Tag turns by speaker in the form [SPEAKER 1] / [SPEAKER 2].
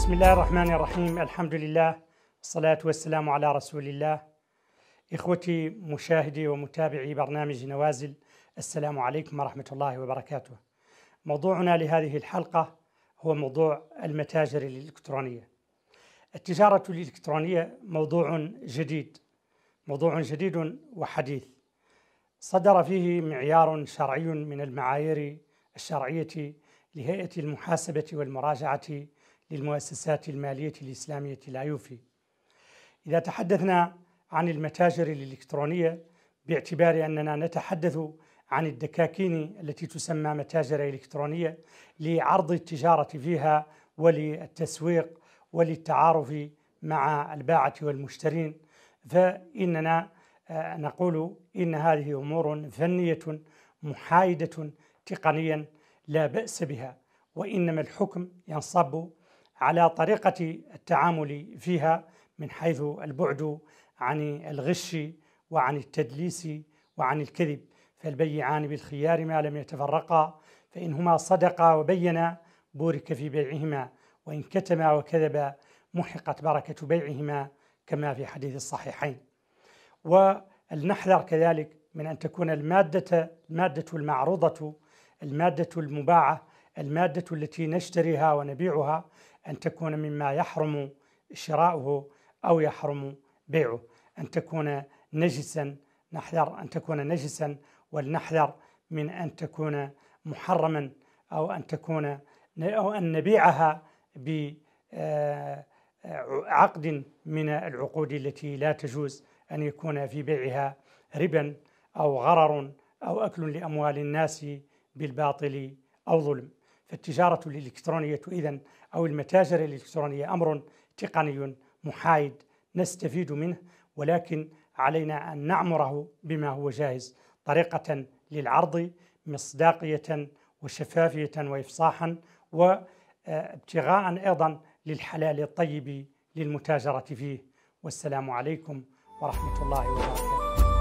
[SPEAKER 1] بسم الله الرحمن الرحيم الحمد لله والصلاة والسلام على رسول الله إخوتي مشاهدي ومتابعي برنامج نوازل السلام عليكم ورحمة الله وبركاته موضوعنا لهذه الحلقة هو موضوع المتاجر الإلكترونية التجارة الإلكترونية موضوع جديد موضوع جديد وحديث صدر فيه معيار شرعي من المعايير الشرعية لهيئة المحاسبة والمراجعة للمؤسسات المالية الإسلامية الأيوفي إذا تحدثنا عن المتاجر الإلكترونية باعتبار أننا نتحدث عن الدكاكين التي تسمى متاجر إلكترونية لعرض التجارة فيها وللتسويق وللتعارف مع الباعة والمشترين فإننا آه، نقول إن هذه أمور فنية محايدة تقنيا لا بأس بها وإنما الحكم ينصب على طريقه التعامل فيها من حيث البعد عن الغش وعن التدليس وعن الكذب فالبيعان بالخيار ما لم يتفرقا فإنهما صدقا وبينا بورك في بيعهما وإن كتما وكذبا محقت بركة بيعهما كما في حديث الصحيحين ولنحذر كذلك من أن تكون المادة المادة المعروضة المادة المباعة المادة التي نشتريها ونبيعها أن تكون مما يحرم شراؤه أو يحرم بيعه أن تكون نجسا نحذر أن تكون نجسا ولنحذر من أن تكون محرما أو أن تكون أو أن نبيعها بعقد آه، من العقود التي لا تجوز أن يكون في بيعها ربا أو غرر أو أكل لأموال الناس بالباطل أو ظلم فالتجارة الإلكترونية إذا أو المتاجر الإلكترونية أمر تقني محايد نستفيد منه ولكن علينا أن نعمره بما هو جاهز طريقة للعرض مصداقية وشفافية وإفصاحا وابتغاء أيضا للحلال الطيب للمتاجرة فيه والسلام عليكم ورحمة الله وبركاته